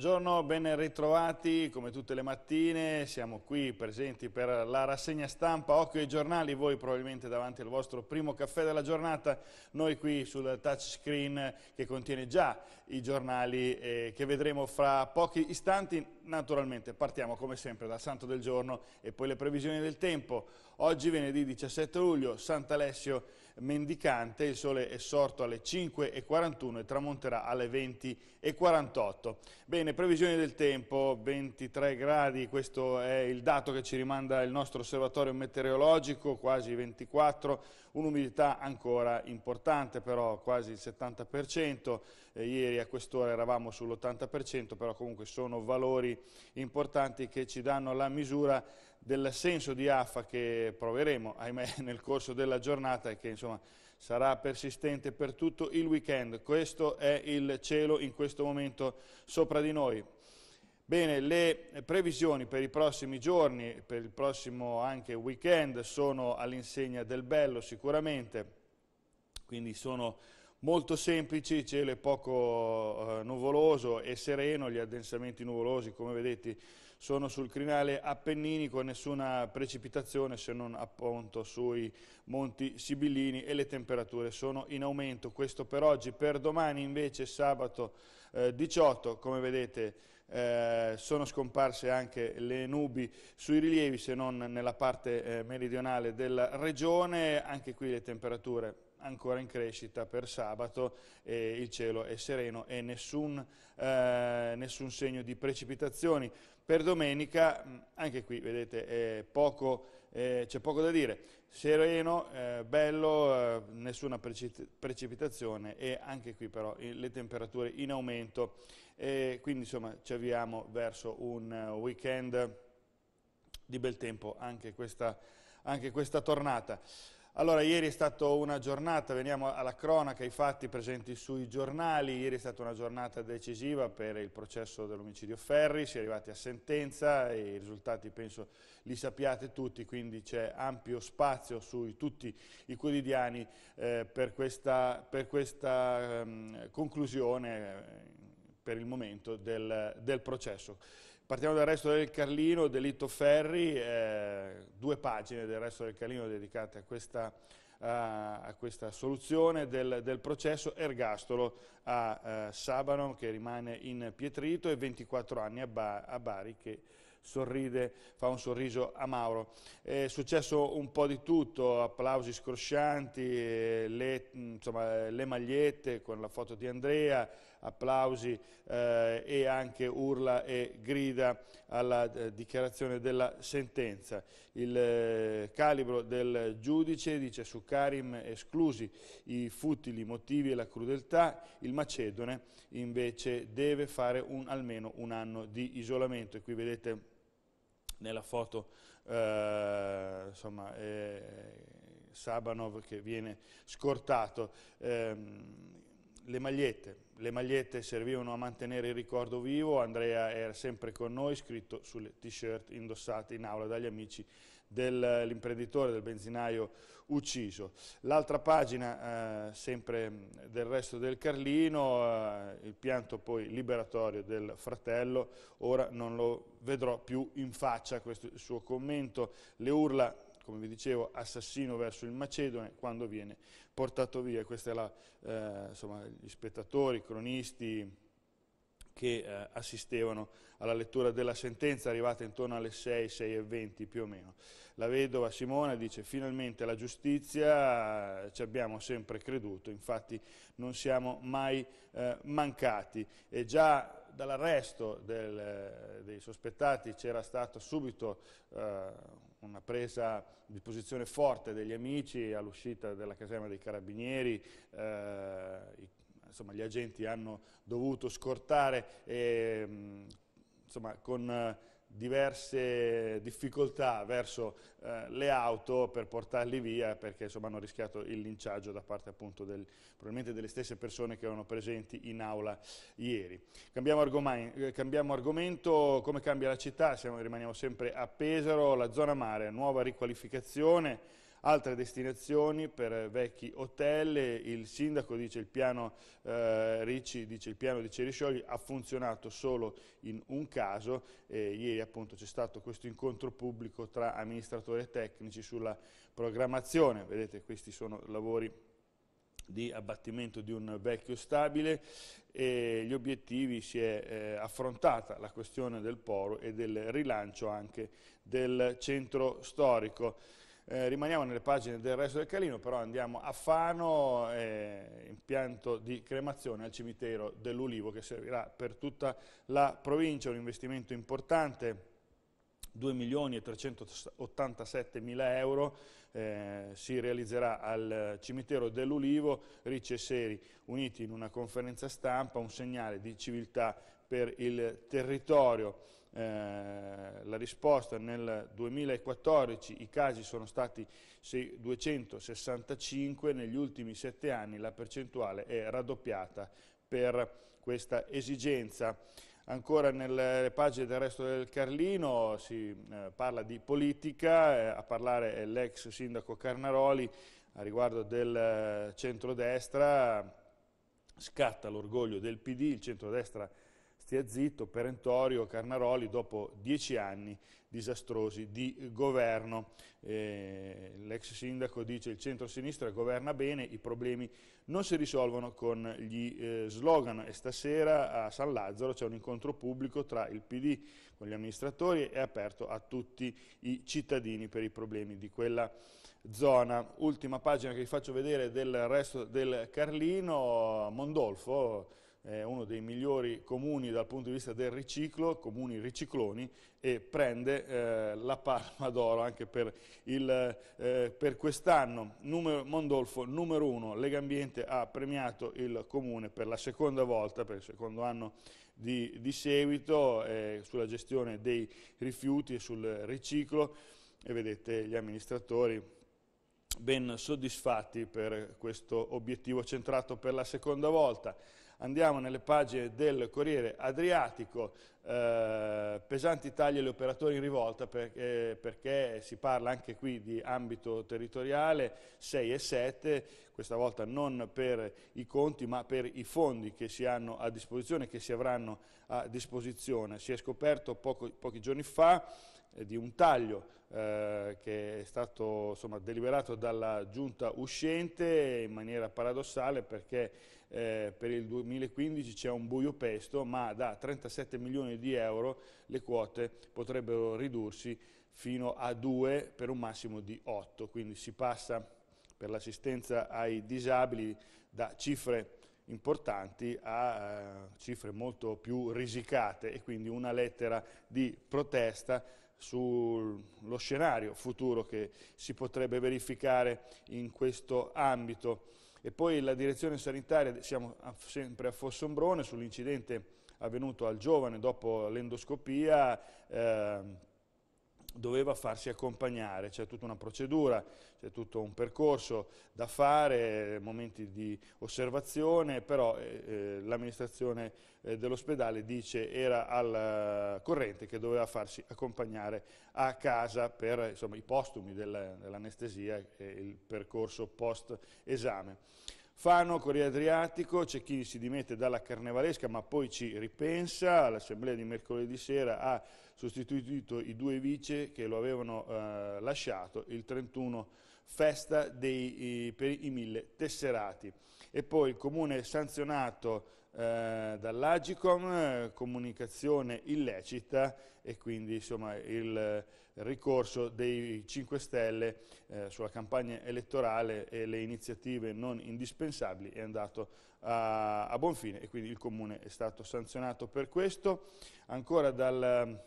Buongiorno, ben ritrovati come tutte le mattine, siamo qui presenti per la rassegna stampa Occhio ai giornali, voi probabilmente davanti al vostro primo caffè della giornata, noi qui sul touchscreen che contiene già i giornali eh, che vedremo fra pochi istanti. Naturalmente partiamo come sempre dal santo del giorno e poi le previsioni del tempo. Oggi venerdì 17 luglio, Sant'Alessio mendicante, il sole è sorto alle 5.41 e tramonterà alle 20.48. Bene, previsioni del tempo, 23 gradi, questo è il dato che ci rimanda il nostro osservatorio meteorologico, quasi 24 un'umidità ancora importante però quasi il 70%, eh, ieri a quest'ora eravamo sull'80% però comunque sono valori importanti che ci danno la misura del senso di affa che proveremo ahimè nel corso della giornata e che insomma sarà persistente per tutto il weekend, questo è il cielo in questo momento sopra di noi. Bene, le previsioni per i prossimi giorni, per il prossimo anche weekend, sono all'insegna del bello sicuramente, quindi sono molto semplici, cielo è poco eh, nuvoloso e sereno, gli addensamenti nuvolosi come vedete sono sul crinale appenninico, nessuna precipitazione se non appunto sui monti sibillini e le temperature sono in aumento, questo per oggi, per domani invece sabato eh, 18 come vedete eh, sono scomparse anche le nubi sui rilievi se non nella parte eh, meridionale della regione, anche qui le temperature ancora in crescita per sabato, eh, il cielo è sereno e nessun, eh, nessun segno di precipitazioni. Per domenica, mm, anche qui vedete, eh, c'è poco da dire, sereno, eh, bello, eh, nessuna precipitazione e anche qui però le temperature in aumento e quindi insomma ci avviamo verso un eh, weekend di bel tempo anche questa, anche questa tornata. Allora, ieri è stata una giornata, veniamo alla cronaca, ai fatti presenti sui giornali, ieri è stata una giornata decisiva per il processo dell'omicidio Ferri, si è arrivati a sentenza, e i risultati penso li sappiate tutti, quindi c'è ampio spazio su tutti i quotidiani eh, per questa, per questa um, conclusione per il momento del, del processo. Partiamo dal resto del Carlino, delitto Ferri, eh, due pagine del resto del Carlino dedicate a questa, a, a questa soluzione del, del, processo, ergastolo a eh, Sabano che rimane in Pietrito e 24 anni a, ba, a Bari che sorride, fa un sorriso a Mauro. È successo un po' di tutto, applausi scroscianti, eh, le, insomma, le magliette con la foto di Andrea, applausi eh, e anche urla e grida alla eh, dichiarazione della sentenza. Il eh, calibro del giudice dice su Karim esclusi i futili motivi e la crudeltà, il Macedone invece deve fare un, almeno un anno di isolamento e qui vedete nella foto eh, insomma, eh, Sabanov che viene scortato. Ehm, le magliette, le magliette servivano a mantenere il ricordo vivo, Andrea era sempre con noi, scritto sulle t-shirt indossate in aula dagli amici dell'imprenditore, del benzinaio ucciso. L'altra pagina, eh, sempre del resto del Carlino, eh, il pianto poi liberatorio del fratello, ora non lo vedrò più in faccia, questo è il suo commento, le urla come vi dicevo, assassino verso il Macedone quando viene portato via. Questi sono eh, gli spettatori, i cronisti che eh, assistevano alla lettura della sentenza arrivata intorno alle 6, 6 e 20 più o meno. La vedova Simona dice finalmente la giustizia ci abbiamo sempre creduto, infatti non siamo mai eh, mancati e già dall'arresto eh, dei sospettati c'era stata subito eh, una presa di posizione forte degli amici all'uscita della caserma dei carabinieri, eh, insomma, gli agenti hanno dovuto scortare e, mm, insomma, con eh, diverse difficoltà verso eh, le auto per portarli via perché insomma, hanno rischiato il linciaggio da parte appunto del, probabilmente delle stesse persone che erano presenti in aula ieri. Cambiamo, argom eh, cambiamo argomento, come cambia la città, Siamo, rimaniamo sempre a Pesaro, la zona mare, nuova riqualificazione, altre destinazioni per vecchi hotel, il sindaco dice il piano eh, Ricci dice il piano di Ceriscioli ha funzionato solo in un caso, eh, ieri appunto c'è stato questo incontro pubblico tra amministratori e tecnici sulla programmazione, vedete questi sono lavori di abbattimento di un vecchio stabile e gli obiettivi si è eh, affrontata la questione del poro e del rilancio anche del centro storico. Eh, rimaniamo nelle pagine del resto del Calino, però andiamo a Fano, eh, impianto di cremazione al cimitero dell'Ulivo che servirà per tutta la provincia, un investimento importante. 2 milioni e 387 mila euro eh, si realizzerà al cimitero dell'Ulivo, Ricci e Seri uniti in una conferenza stampa, un segnale di civiltà per il territorio. Eh, la risposta nel 2014 i casi sono stati 265, negli ultimi sette anni la percentuale è raddoppiata per questa esigenza. Ancora nelle pagine del resto del Carlino si eh, parla di politica, eh, a parlare è l'ex sindaco Carnaroli a riguardo del eh, centrodestra, scatta l'orgoglio del PD, il centrodestra stia zitto, Perentorio, Carnaroli, dopo dieci anni disastrosi di governo. Eh, L'ex sindaco dice il centro-sinistra governa bene, i problemi non si risolvono con gli eh, slogan e stasera a San Lazzaro c'è un incontro pubblico tra il PD con gli amministratori e aperto a tutti i cittadini per i problemi di quella zona. Ultima pagina che vi faccio vedere del resto del Carlino, Mondolfo eh, uno dei migliori comuni dal punto di vista del riciclo, comuni ricicloni, e prende eh, la palma d'oro anche per, eh, per quest'anno. Mondolfo numero uno, Legambiente ha premiato il comune per la seconda volta, per il secondo anno di, di seguito, eh, sulla gestione dei rifiuti e sul riciclo e vedete gli amministratori ben soddisfatti per questo obiettivo centrato per la seconda volta. Andiamo nelle pagine del Corriere Adriatico, eh, pesanti tagli agli operatori in rivolta perché, perché, si parla anche qui di ambito territoriale 6 e 7, questa volta non per i conti ma per i fondi che si hanno a disposizione, che si avranno a disposizione. Si è scoperto poco, pochi giorni fa eh, di un taglio eh, che è stato insomma, deliberato dalla giunta uscente in maniera paradossale perché eh, per il 2015 c'è un buio pesto, ma da 37 milioni di euro le quote potrebbero ridursi fino a 2 per un massimo di 8, quindi si passa per l'assistenza ai disabili da cifre importanti a eh, cifre molto più risicate e quindi una lettera di protesta sullo scenario futuro che si potrebbe verificare in questo ambito. E poi la direzione sanitaria, siamo sempre a Fossombrone, sull'incidente avvenuto al giovane dopo l'endoscopia, eh, doveva farsi accompagnare, c'è tutta una procedura, c'è tutto un percorso da fare, momenti di osservazione, però eh, eh l'amministrazione eh, dell'ospedale dice era al eh, corrente che doveva farsi accompagnare a casa per insomma, i postumi dell'anestesia e il percorso post esame. Fano, Corriere Adriatico, c'è chi si dimette dalla carnevalesca ma poi ci ripensa, l'assemblea di mercoledì sera ha sostituito i due vice che lo avevano eh, lasciato il 31 festa dei, eh, per i mille tesserati. E poi il comune sanzionato eh, dall'Agicom, eh, comunicazione illecita e quindi insomma, il ricorso dei 5 Stelle eh, sulla campagna elettorale e le iniziative non indispensabili è andato a, a buon fine e quindi il Comune è stato sanzionato per questo. Ancora dal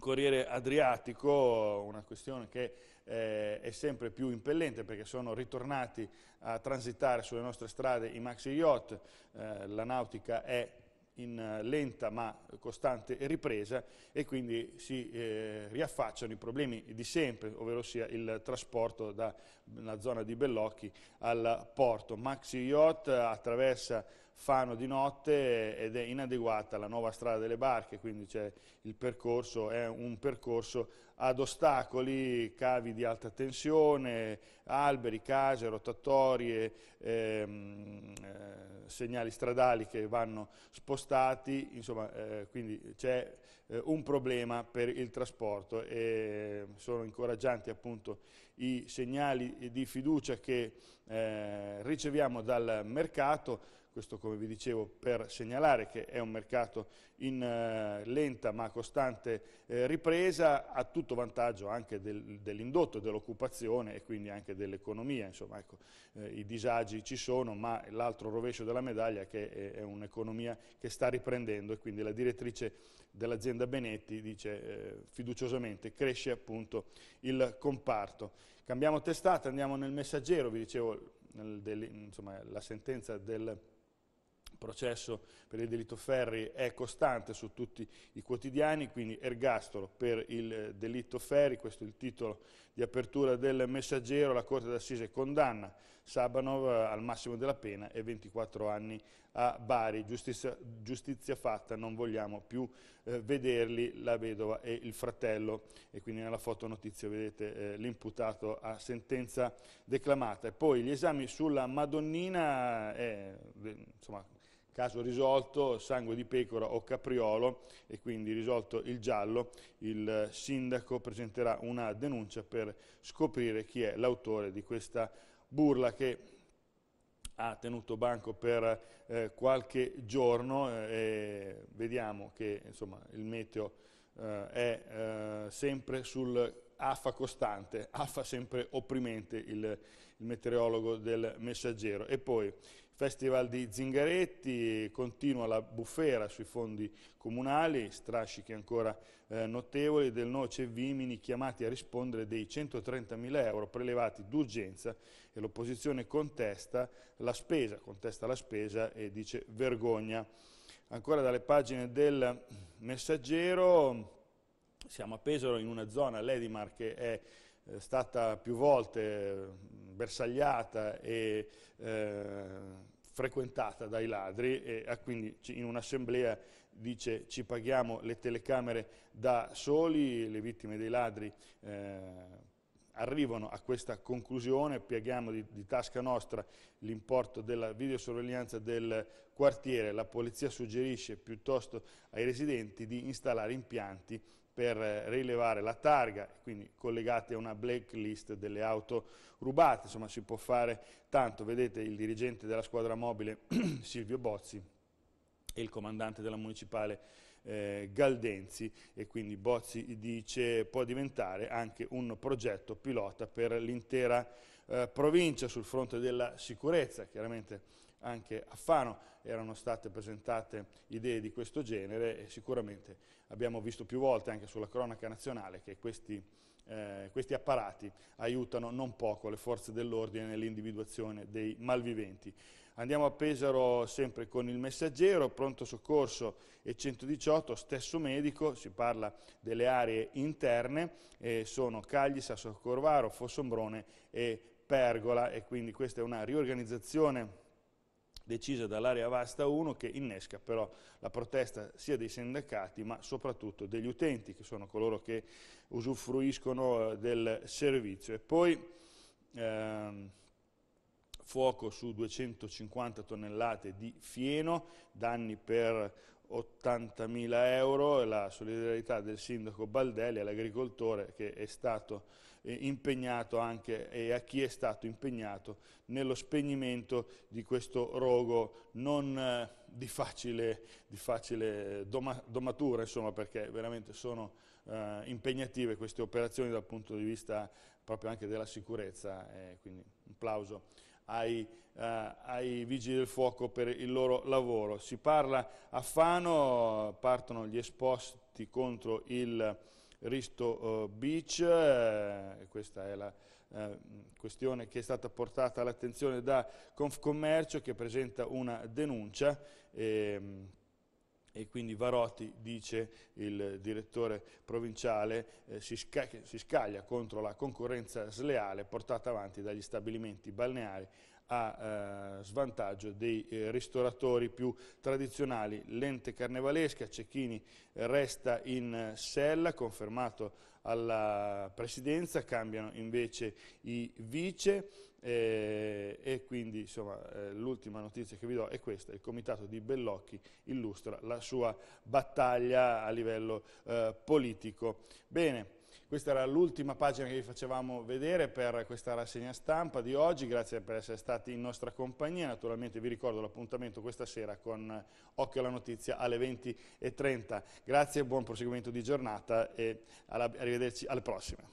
Corriere Adriatico, una questione che eh, è sempre più impellente perché sono ritornati a transitare sulle nostre strade i maxi yacht, eh, la nautica è in eh, lenta ma costante ripresa e quindi si eh, riaffacciano i problemi di sempre, ovvero sia il trasporto dalla zona di Bellocchi al porto. Maxi Yacht attraversa fanno di notte ed è inadeguata la nuova strada delle barche, quindi c'è il percorso è un percorso ad ostacoli, cavi di alta tensione, alberi, case, rotatorie, ehm, eh, segnali stradali che vanno spostati, insomma eh, quindi c'è eh, un problema per il trasporto e sono incoraggianti appunto i segnali di fiducia che eh, riceviamo dal mercato, questo come vi dicevo per segnalare che è un mercato in eh, lenta ma costante eh, ripresa, a tutto vantaggio anche del, dell'indotto, dell'occupazione e quindi anche dell'economia, insomma ecco, eh, i disagi ci sono ma l'altro rovescio della medaglia è che è, è un'economia che sta riprendendo e quindi la direttrice dell'azienda Benetti dice eh, fiduciosamente cresce appunto il comparto. Cambiamo testata, andiamo nel messaggero, vi dicevo nel, del, insomma, la sentenza del processo per il delitto Ferri è costante su tutti i quotidiani, quindi ergastolo per il eh, delitto Ferri, questo è il titolo di apertura del messaggero, la Corte d'Assise condanna Sabanov eh, al massimo della pena e 24 anni a Bari, giustizia, giustizia fatta, non vogliamo più eh, vederli la vedova e il fratello e quindi nella foto notizia vedete eh, l'imputato a sentenza declamata. E poi gli esami sulla Madonnina, eh, eh, insomma, caso risolto, sangue di pecora o capriolo e quindi risolto il giallo, il eh, sindaco presenterà una denuncia per scoprire chi è l'autore di questa Burla che ha tenuto banco per eh, qualche giorno eh, e vediamo che insomma, il meteo eh, è eh, sempre sul alfa costante, affa sempre opprimente il, il meteorologo del messaggero. E poi Festival di Zingaretti, continua la bufera sui fondi comunali, strascichi ancora eh, notevoli del Noce Vimini chiamati a rispondere dei 130.000 euro prelevati d'urgenza e l'opposizione contesta la spesa, contesta la spesa e dice vergogna. Ancora dalle pagine del messaggero siamo a Pesaro in una zona, l'Edimar che è è eh, stata più volte bersagliata e eh, frequentata dai ladri e ah, quindi in un'assemblea dice ci paghiamo le telecamere da soli, le vittime dei ladri eh, arrivano a questa conclusione, pieghiamo di, di tasca nostra l'importo della videosorveglianza del quartiere, la polizia suggerisce piuttosto ai residenti di installare impianti per rilevare la targa, quindi collegate a una blacklist delle auto rubate, insomma si può fare tanto, vedete il dirigente della squadra mobile Silvio Bozzi e il comandante della municipale eh, Galdenzi e quindi Bozzi dice può diventare anche un progetto pilota per l'intera eh, provincia sul fronte della sicurezza, chiaramente anche a Fano erano state presentate idee di questo genere e sicuramente abbiamo visto più volte anche sulla cronaca nazionale che questi, eh, questi apparati aiutano non poco le forze dell'ordine nell'individuazione dei malviventi. Andiamo a Pesaro sempre con il messaggero, pronto soccorso e 118, stesso medico, si parla delle aree interne, eh, sono Cagli, Sasso Corvaro, Fossombrone e Pergola e quindi questa è una riorganizzazione decisa dall'area vasta 1 che innesca però la protesta sia dei sindacati ma soprattutto degli utenti che sono coloro che usufruiscono eh, del servizio. E poi ehm, fuoco su 250 tonnellate di fieno, danni per 80.000 euro, la solidarietà del sindaco Baldelli all'agricoltore che è stato eh, impegnato anche e a chi è stato impegnato nello spegnimento di questo rogo non eh, di facile, di facile doma, domatura, insomma, perché veramente sono eh, impegnative queste operazioni dal punto di vista proprio anche della sicurezza, eh, quindi un plauso ai, eh, ai, vigili del fuoco per il loro lavoro. Si parla a Fano, partono gli esposti contro il Risto eh, Beach, eh, questa è la eh, questione che è stata portata all'attenzione da Confcommercio che presenta una denuncia ehm, e quindi Varotti, dice il direttore provinciale, eh, si, sca si scaglia contro la concorrenza sleale portata avanti dagli stabilimenti balneari a eh, svantaggio dei eh, ristoratori più tradizionali. L'ente carnevalesca, Cecchini resta in eh, sella, confermato alla presidenza, cambiano invece i vice eh, e quindi eh, l'ultima notizia che vi do è questa, il comitato di Bellocchi illustra la sua battaglia a livello eh, politico. Bene. Questa era l'ultima pagina che vi facevamo vedere per questa rassegna stampa di oggi, grazie per essere stati in nostra compagnia, naturalmente vi ricordo l'appuntamento questa sera con Occhio alla Notizia alle 20.30. Grazie, buon proseguimento di giornata e alla, arrivederci alla prossima.